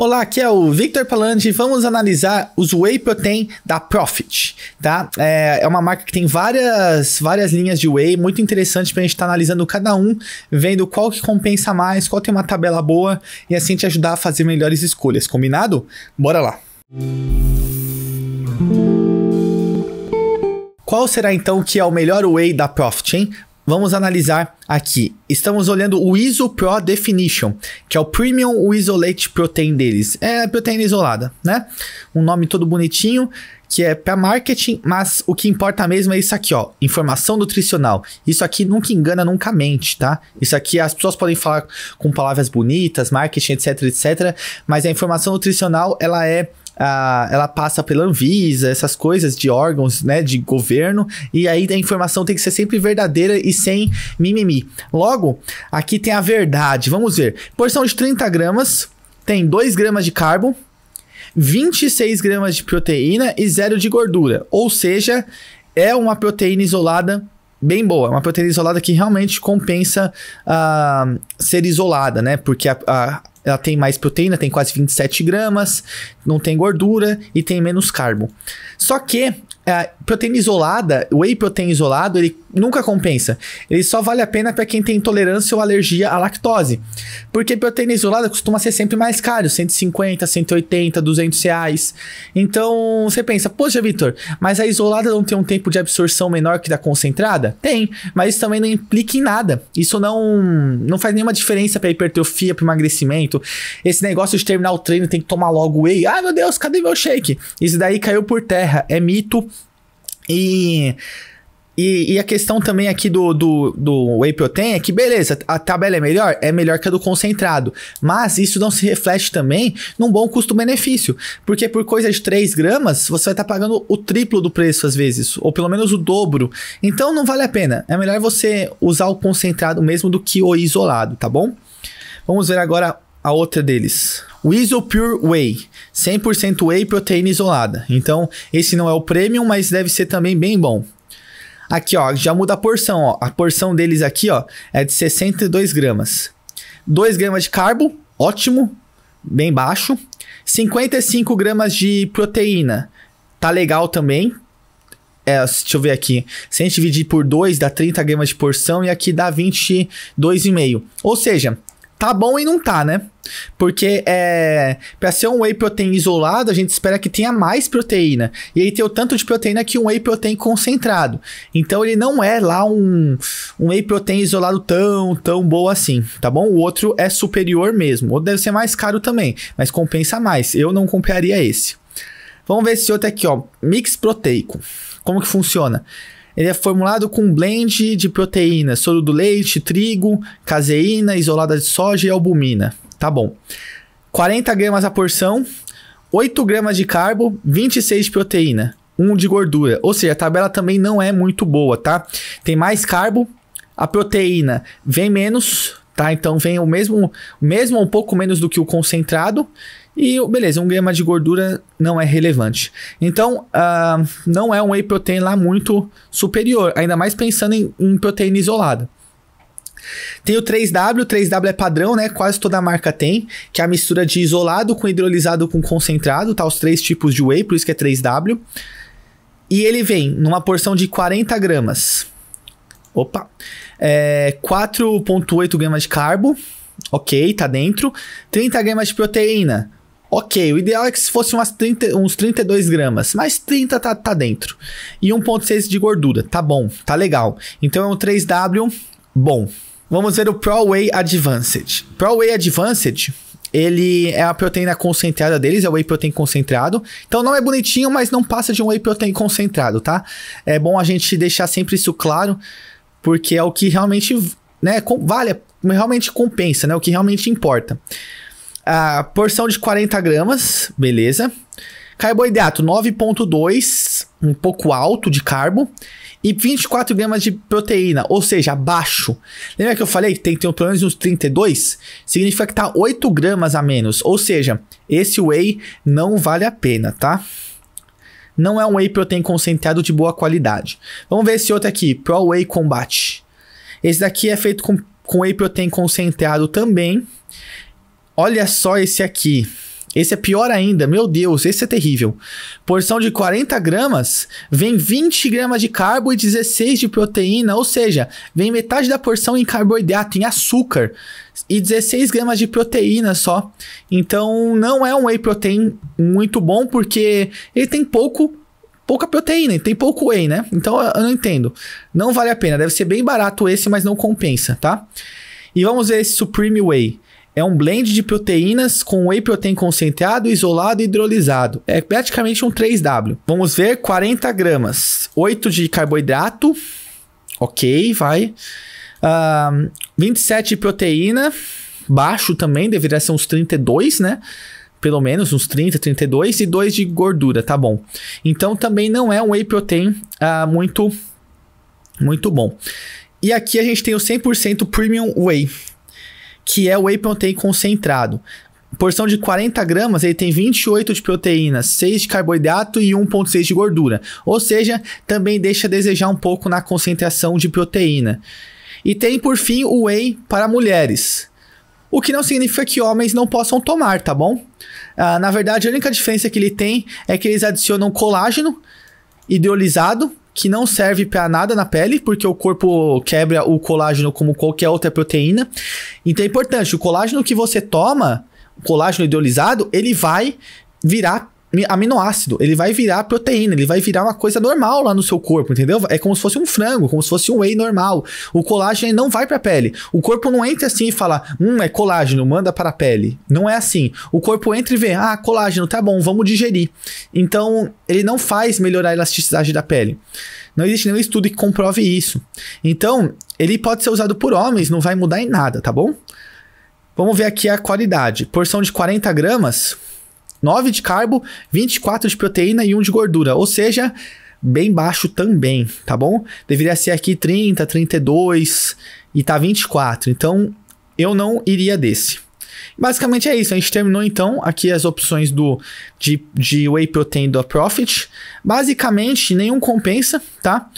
Olá, aqui é o Victor Palandi. Vamos analisar os Whey Protein da Profit, tá? É, é, uma marca que tem várias, várias linhas de Whey, muito interessante para a gente estar tá analisando cada um, vendo qual que compensa mais, qual tem uma tabela boa e assim te ajudar a fazer melhores escolhas, combinado? Bora lá! Qual será então que é o melhor whey da Profit, hein? vamos analisar aqui. Estamos olhando o ISO Pro Definition, que é o Premium Isolate Protein deles. É proteína isolada, né? Um nome todo bonitinho, que é para marketing, mas o que importa mesmo é isso aqui, ó, informação nutricional. Isso aqui nunca engana, nunca mente, tá? Isso aqui as pessoas podem falar com palavras bonitas, marketing, etc, etc, mas a informação nutricional, ela é a, ela passa pela Anvisa, essas coisas de órgãos, né, de governo, e aí a informação tem que ser sempre verdadeira e sem mimimi. Logo, aqui tem a verdade, vamos ver. Porção de 30 gramas, tem 2 gramas de carbo, 26 gramas de proteína e zero de gordura, ou seja, é uma proteína isolada bem boa. Uma proteína isolada que realmente compensa uh, ser isolada, né? Porque a, a, ela tem mais proteína, tem quase 27 gramas, não tem gordura e tem menos carbo. Só que é, proteína isolada, whey protein isolado, ele nunca compensa. Ele só vale a pena para quem tem intolerância ou alergia à lactose. Porque proteína isolada costuma ser sempre mais caro, 150, 180, 200 reais. Então, você pensa, poxa, Vitor, mas a isolada não tem um tempo de absorção menor que da concentrada? Tem, mas isso também não implica em nada. Isso não, não faz nenhuma diferença para hipertrofia, para emagrecimento. Esse negócio de terminar o treino tem que tomar logo whey. Ah, meu Deus, cadê meu shake? Isso daí caiu por terra. É mito, e, e, e, a questão também aqui do, do, do Whey Protein é que, beleza, a tabela é melhor? É melhor que a do concentrado. Mas isso não se reflete também num bom custo-benefício. Porque por coisa de 3 gramas, você vai estar tá pagando o triplo do preço às vezes, ou pelo menos o dobro. Então não vale a pena. É melhor você usar o concentrado mesmo do que o isolado, tá bom? Vamos ver agora a outra deles. O Pure Whey, 100% whey proteína isolada. Então, esse não é o premium, mas deve ser também bem bom. Aqui, ó, já muda a porção, ó. A porção deles aqui, ó, é de 62 gramas. 2 gramas de carbo, ótimo, bem baixo. 55 gramas de proteína, tá legal também. É, deixa eu ver aqui. Se a gente dividir por 2, dá 30 gramas de porção e aqui dá 22,5. Ou seja, tá bom e não tá, né? Porque é, para ser um whey protein isolado, a gente espera que tenha mais proteína. E aí tem o tanto de proteína que um whey protein concentrado. Então ele não é lá um, um whey protein isolado tão, tão bom assim, tá bom? O outro é superior mesmo. O outro deve ser mais caro também, mas compensa mais. Eu não compraria esse. Vamos ver esse outro aqui, ó, mix proteico. Como que funciona? Ele é formulado com um blend de proteínas, soro do leite, trigo, caseína, isolada de soja e albumina. Tá bom. 40 gramas a porção, 8 gramas de carbo, 26 de proteína, 1 de gordura. Ou seja, a tabela também não é muito boa, tá? Tem mais carbo, a proteína vem menos, tá? Então vem o mesmo, mesmo um pouco menos do que o concentrado e beleza, um grama de gordura não é relevante. Então, uh, não é um whey protein lá muito superior, ainda mais pensando em, em proteína isolada. Tem o 3W, o 3W é padrão, né? Quase toda marca tem, que é a mistura de isolado com hidrolisado com concentrado, tá? Os três tipos de whey, por isso que é 3W. E ele vem numa porção de 40 gramas. Opa! É, 4,8 gramas de carbo, ok, tá dentro. 30 gramas de proteína, Ok, o ideal é que se fosse umas 30, uns 32 gramas, mas 30 tá, tá dentro. E 1,6 de gordura, tá bom, tá legal. Então é um 3W bom. Vamos ver o Pro Whey Advanced. Pro Whey Advanced, ele é a proteína concentrada deles, é o whey protein concentrado. Então não é bonitinho, mas não passa de um whey protein concentrado, tá? É bom a gente deixar sempre isso claro, porque é o que realmente, né, vale, realmente compensa, né, o que realmente importa. A porção de 40 gramas, beleza. Carboidrato 9,2, um pouco alto de carbo. E 24 gramas de proteína, ou seja, baixo. Lembra que eu falei que tem que ter pelo menos uns 32? Significa que tá 8 gramas a menos. Ou seja, esse whey não vale a pena, tá? Não é um whey protein concentrado de boa qualidade. Vamos ver esse outro aqui, Pro Whey Combat. Esse daqui é feito com, com whey protein concentrado também. Olha só esse aqui. Esse é pior ainda, meu Deus, esse é terrível. Porção de 40 gramas vem 20 gramas de carbo e 16 de proteína, ou seja, vem metade da porção em carboidrato, em açúcar, e 16 gramas de proteína só. Então não é um whey protein muito bom, porque ele tem pouco pouca proteína e tem pouco whey, né? Então eu não entendo. Não vale a pena, deve ser bem barato esse, mas não compensa, tá? E vamos ver esse Supreme Whey. É um blend de proteínas com whey protein concentrado, isolado e hidrolisado. É praticamente um 3W. Vamos ver, 40 gramas, 8 de carboidrato, ok, vai. Uh, 27 de proteína, baixo também, deveria ser uns 32, né? Pelo menos uns 30, 32 e 2 de gordura, tá bom. Então também não é um whey protein uh, muito, muito bom. E aqui a gente tem o 100% Premium Whey, que é o whey protein concentrado. Porção de 40 gramas, ele tem 28 de proteína, 6 de carboidrato e 1,6 de gordura. Ou seja, também deixa a desejar um pouco na concentração de proteína. E tem, por fim, o whey para mulheres. O que não significa que homens não possam tomar, tá bom? Ah, na verdade, a única diferença que ele tem é que eles adicionam colágeno hidrolisado que não serve para nada na pele, porque o corpo quebra o colágeno como qualquer outra proteína. Então é importante, o colágeno que você toma, o colágeno hidrolisado, ele vai virar aminoácido, ele vai virar proteína, ele vai virar uma coisa normal lá no seu corpo, entendeu? É como se fosse um frango, como se fosse um whey normal. O colágeno não vai para a pele. O corpo não entra assim e fala: "Hum, é colágeno, manda para a pele". Não é assim. O corpo entra e vê: "Ah, colágeno, tá bom, vamos digerir". Então, ele não faz melhorar a elasticidade da pele. Não existe nenhum estudo que comprove isso. Então, ele pode ser usado por homens, não vai mudar em nada, tá bom? Vamos ver aqui a qualidade. Porção de 40 gramas, 9 de carbo, 24 de proteína e 1 de gordura. Ou seja, bem baixo também, tá bom? Deveria ser aqui 30, 32 e tá 24. Então, eu não iria desse. Basicamente é isso, a gente terminou então aqui as opções do de, de whey protein do Profit. Basicamente, nenhum compensa, tá?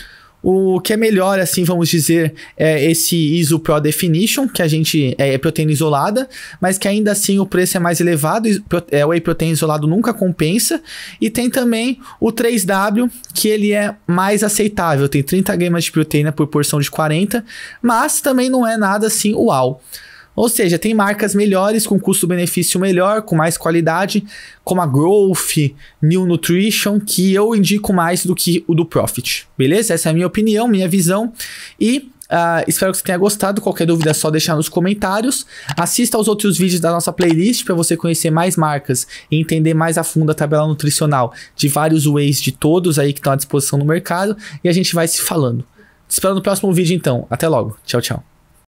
O que é melhor, assim, vamos dizer, é esse ISO Pro Definition, que a gente é, é proteína isolada, mas que ainda assim o preço é mais elevado, é, o whey protein isolado nunca compensa. E tem também o 3W, que ele é mais aceitável, tem 30 gramas de proteína por porção de 40, mas também não é nada assim uau. Ou seja, tem marcas melhores, com custo-benefício melhor, com mais qualidade, como a Growth, New Nutrition, que eu indico mais do que o do Profit. Beleza? Essa é a minha opinião, minha visão. E Uh, espero que você tenha gostado. Qualquer dúvida é só deixar nos comentários. Assista aos outros vídeos da nossa playlist para você conhecer mais marcas e entender mais a fundo a tabela nutricional de vários ways de todos aí que estão à disposição no mercado. E a gente vai se falando. Te espero no próximo vídeo então. Até logo. Tchau, tchau.